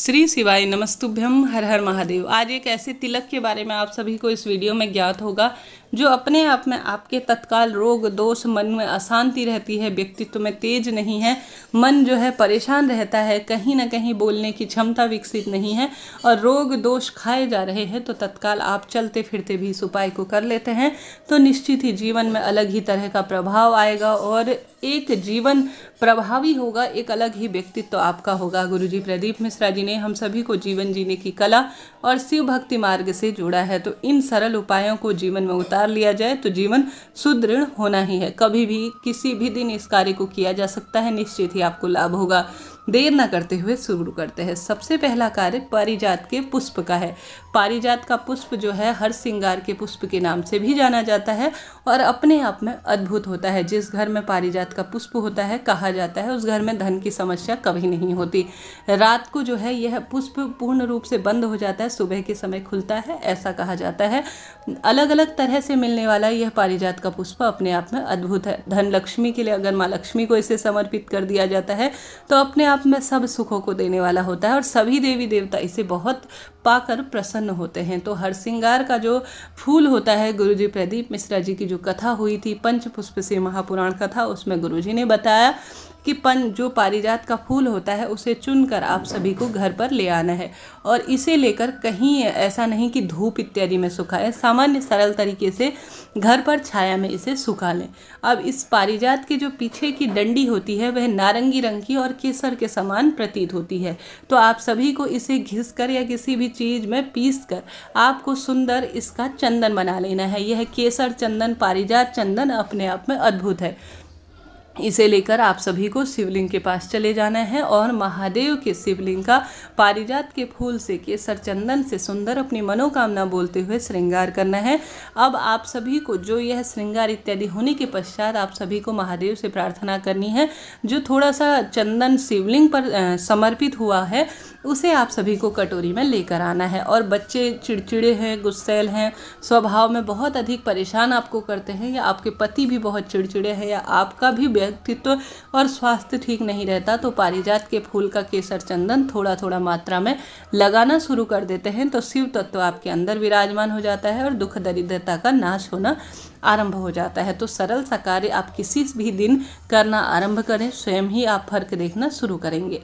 श्री शिवाय नमस्तुभ्यम हर हर महादेव आज एक ऐसे तिलक के बारे में आप सभी को इस वीडियो में ज्ञात होगा जो अपने आप में आपके तत्काल रोग दोष मन में अशांति रहती है व्यक्तित्व में तेज नहीं है मन जो है परेशान रहता है कहीं ना कहीं बोलने की क्षमता विकसित नहीं है और रोग दोष खाए जा रहे हैं तो तत्काल आप चलते फिरते भी इस उपाय को कर लेते हैं तो निश्चित ही जीवन में अलग ही तरह का प्रभाव आएगा और एक जीवन प्रभावी होगा एक अलग ही व्यक्तित्व तो आपका होगा गुरुजी प्रदीप मिश्रा जी ने हम सभी को जीवन जीने की कला और शिव भक्ति मार्ग से जोड़ा है तो इन सरल उपायों को जीवन में उतार सुधार लिया जाए तो जीवन सुदृढ़ होना ही है कभी भी किसी भी दिन इस कार्य को किया जा सकता है निश्चित ही आपको लाभ होगा देर ना करते हुए शुरू करते हैं सबसे पहला कार्य पारिजात के पुष्प का है पारिजात का पुष्प जो है हर श्रृंगार के पुष्प के नाम से भी जाना जाता है और अपने आप में अद्भुत होता है जिस घर में पारिजात का पुष्प होता है कहा जाता है उस घर में धन की समस्या कभी नहीं होती रात को जो है यह पुष्प पूर्ण रूप से बंद हो जाता है सुबह के समय खुलता है ऐसा कहा जाता है अलग अलग तरह से मिलने वाला यह पारिजात का पुष्प अपने आप में अद्भुत है धन लक्ष्मी के लिए अगर माँ लक्ष्मी को इसे समर्पित कर दिया जाता है तो अपने आप में सब सुखों को देने वाला होता है और सभी देवी देवता इसे बहुत पाकर प्रसन्न होते हैं तो हर श्रृंगार का जो फूल होता है गुरु जी प्रदीप मिश्रा जी की जो कथा हुई थी पंच पुष्प से महापुराण कथा उसमें गुरु जी ने बताया कि पन जो पारिजात का फूल होता है उसे चुन कर आप सभी को घर पर ले आना है और इसे लेकर कहीं ऐसा नहीं कि धूप इत्यादि में सुखाए सामान्य सरल तरीके से घर पर छाया में इसे सुखा लें अब इस पारिजात के जो पीछे की डंडी होती है वह नारंगी रंग की और केसर के समान प्रतीत होती है तो आप सभी को इसे घिस कर या किसी भी चीज़ में पीस कर आपको सुंदर इसका चंदन बना लेना है यह केसर चंदन पारिजात चंदन अपने आप में अद्भुत है इसे लेकर आप सभी को शिवलिंग के पास चले जाना है और महादेव के शिवलिंग का पारिजात के फूल से केसर चंदन से सुंदर अपनी मनोकामना बोलते हुए श्रृंगार करना है अब आप सभी को जो यह श्रृंगार इत्यादि होने के पश्चात आप सभी को महादेव से प्रार्थना करनी है जो थोड़ा सा चंदन शिवलिंग पर समर्पित हुआ है उसे आप सभी को कटोरी में लेकर आना है और बच्चे चिड़चिड़े हैं गुस्सेल हैं स्वभाव में बहुत अधिक परेशान आपको करते हैं या आपके पति भी बहुत चिड़चिड़े हैं या आपका भी व्यक्तित्व और स्वास्थ्य ठीक नहीं रहता तो पारिजात के फूल का केसर चंदन थोड़ा थोड़ा मात्रा में लगाना शुरू कर देते हैं तो शिव तत्व आपके अंदर विराजमान हो जाता है और दुख दरिद्रता का नाश होना आरंभ हो जाता है तो सरल सा कार्य आप किसी भी दिन करना आरंभ करें स्वयं ही आप फर्क देखना शुरू करेंगे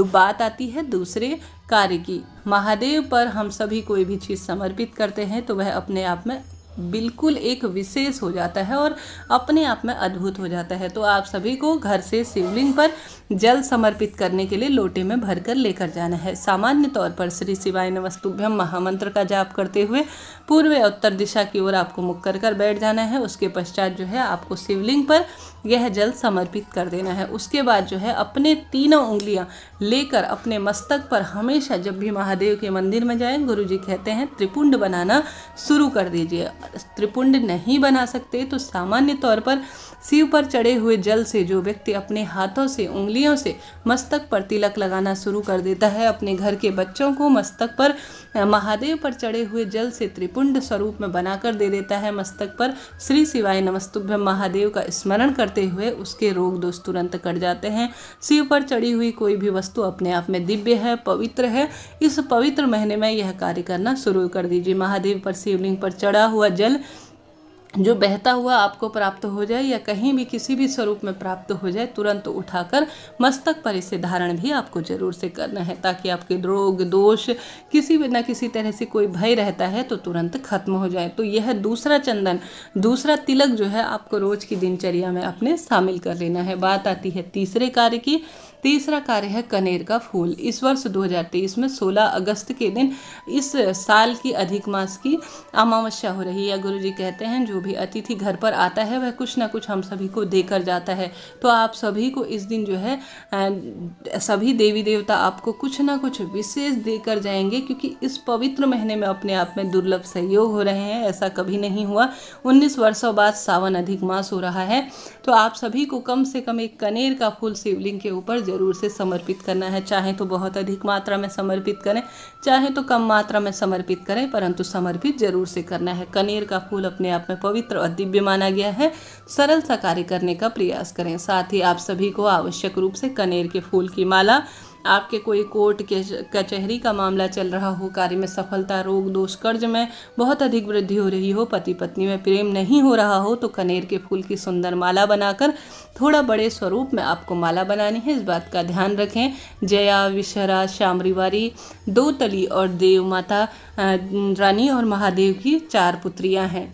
बात आती है दूसरे कार्य की महादेव पर हम सभी कोई भी चीज़ समर्पित करते हैं तो वह अपने आप में बिल्कुल एक विशेष हो जाता है और अपने आप में अद्भुत हो जाता है तो आप सभी को घर से शिवलिंग पर जल समर्पित करने के लिए लोटे में भरकर लेकर जाना है सामान्य तौर पर श्री शिवाय नमस्तुभ्यम महामंत्र का जाप करते हुए पूर्व या उत्तर दिशा की ओर आपको मुख कर कर बैठ जाना है उसके पश्चात जो है आपको शिवलिंग पर यह जल समर्पित कर देना है उसके बाद जो है अपने तीनों उंगलियां लेकर अपने मस्तक पर हमेशा जब भी महादेव के मंदिर में जाएं गुरु जी कहते हैं त्रिपुंड बनाना शुरू कर दीजिए त्रिपुंड नहीं बना सकते तो सामान्य तौर पर शिव पर चढ़े हुए जल से जो व्यक्ति अपने हाथों से उंगली उंगलियों से मस्तक पर तिलक लगाना शुरू कर देता है अपने घर के बच्चों को मस्तक पर महादेव पर चढ़े हुए जल से त्रिपुंड स्वरूप में बनाकर दे देता है मस्तक पर श्री शिवाय नमस्तुभ्य महादेव का स्मरण करते हुए उसके रोग दोष तुरंत कट जाते हैं शिव पर चढ़ी हुई कोई भी वस्तु अपने आप में दिव्य है पवित्र है इस पवित्र महीने में यह कार्य करना शुरू कर दीजिए महादेव पर शिवलिंग पर चढ़ा हुआ जल जो बहता हुआ आपको प्राप्त हो जाए या कहीं भी किसी भी स्वरूप में प्राप्त हो जाए तुरंत उठाकर मस्तक पर इसे धारण भी आपको जरूर से करना है ताकि आपके रोग दोष किसी भी ना किसी तरह से कोई भय रहता है तो तुरंत खत्म हो जाए तो यह दूसरा चंदन दूसरा तिलक जो है आपको रोज की दिनचर्या में अपने शामिल कर लेना है बात आती है तीसरे कार्य की तीसरा कार्य है कनेर का फूल इस वर्ष 2023 में 16 अगस्त के दिन इस साल की अधिक मास की अमावस्या हो रही है गुरु जी कहते हैं जो भी अतिथि घर पर आता है वह कुछ ना कुछ हम सभी को देकर जाता है तो आप सभी को इस दिन जो है सभी देवी देवता आपको कुछ ना कुछ विशेष देकर जाएंगे क्योंकि इस पवित्र महीने में अपने आप में दुर्लभ सहयोग हो रहे हैं ऐसा कभी नहीं हुआ उन्नीस वर्षों बाद सावन अधिक मास हो रहा है तो आप सभी को कम से कम एक कनेर का फूल शिवलिंग के ऊपर ज़रूर से समर्पित करना है चाहे तो बहुत अधिक मात्रा में समर्पित करें चाहे तो कम मात्रा में समर्पित करें परंतु समर्पित ज़रूर से करना है कनेर का फूल अपने आप में पवित्र और दिव्य माना गया है सरल सा कार्य करने का प्रयास करें साथ ही आप सभी को आवश्यक रूप से कनेर के फूल की माला आपके कोई कोर्ट के कचहरी का मामला चल रहा हो कार्य में सफलता रोग दोष कर्ज में बहुत अधिक वृद्धि हो रही हो पति पत्नी में प्रेम नहीं हो रहा हो तो कनेर के फूल की सुंदर माला बनाकर थोड़ा बड़े स्वरूप में आपको माला बनानी है इस बात का ध्यान रखें जया विशरा श्यामरीवारी दो तली और देव माता रानी और महादेव की चार पुत्रियाँ हैं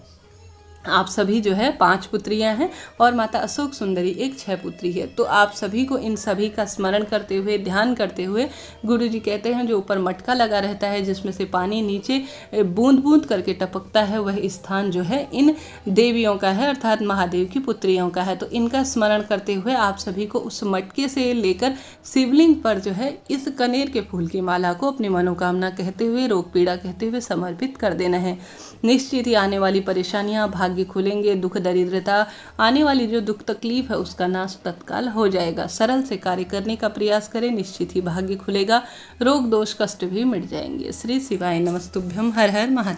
आप सभी जो है पांच पुत्रियां हैं और माता अशोक सुंदरी एक छह पुत्री है तो आप सभी को इन सभी का स्मरण करते हुए ध्यान करते हुए गुरु जी कहते हैं जो ऊपर मटका लगा रहता है जिसमें से पानी नीचे बूंद बूंद करके टपकता है वह स्थान जो है इन देवियों का है अर्थात महादेव की पुत्रियों का है तो इनका स्मरण करते हुए आप सभी को उस मटके से लेकर शिवलिंग पर जो है इस कनेर के फूल की माला को अपनी मनोकामना कहते हुए रोग पीड़ा कहते हुए समर्पित कर देना है निश्चित ही आने वाली परेशानियाँ भाग्य भाग्य खुलेंगे दुख दरिद्रता आने वाली जो दुख तकलीफ है उसका नाश तत्काल हो जाएगा सरल से कार्य करने का प्रयास करें निश्चित ही भाग्य खुलेगा रोग दोष कष्ट भी मिट जाएंगे श्री शिवाय नमस्तुभ्यम हर हर महादेव